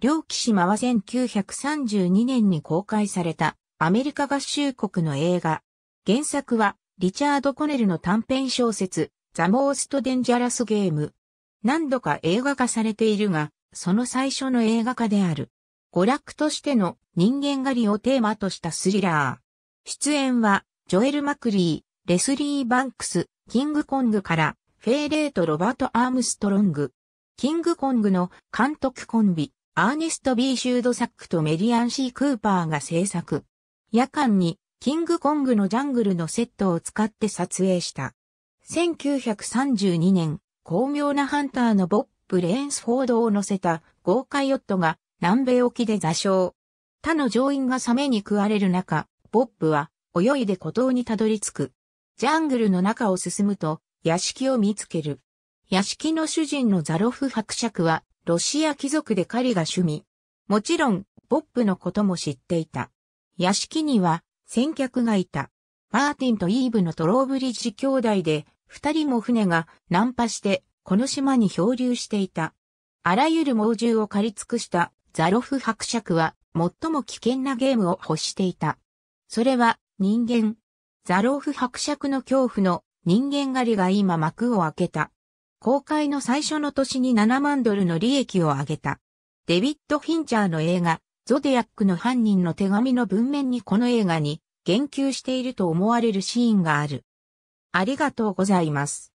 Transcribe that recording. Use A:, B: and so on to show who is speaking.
A: 両騎間は1932年に公開されたアメリカ合衆国の映画。原作はリチャード・コネルの短編小説ザ・モースト・デンジャラス・ゲーム。何度か映画化されているが、その最初の映画化である。娯楽としての人間狩りをテーマとしたスリラー。出演はジョエル・マクリー、レスリー・バンクス、キングコングからフェーレート・ロバート・アームストロング。キングコングの監督コンビ。アーネスト・ B・ シュードサックとメリアン・シークーパーが制作。夜間にキングコングのジャングルのセットを使って撮影した。1932年、巧妙なハンターのボップ・レーンスフォードを乗せた豪華ヨットが南米沖で座礁。他の乗員がサメに食われる中、ボップは泳いで孤島にたどり着く。ジャングルの中を進むと、屋敷を見つける。屋敷の主人のザロフ伯爵はロシア貴族で狩りが趣味。もちろん、ポップのことも知っていた。屋敷には、先客がいた。マーティンとイーブのトローブリッジ兄弟で、二人も船が難破して、この島に漂流していた。あらゆる猛獣を狩り尽くしたザロフ伯爵は、最も危険なゲームを欲していた。それは、人間。ザロフ伯爵の恐怖の人間狩りが今幕を開けた。公開の最初の年に7万ドルの利益を上げた。デビッド・フィンチャーの映画、ゾディアックの犯人の手紙の文面にこの映画に言及していると思われるシーンがある。ありがとうございます。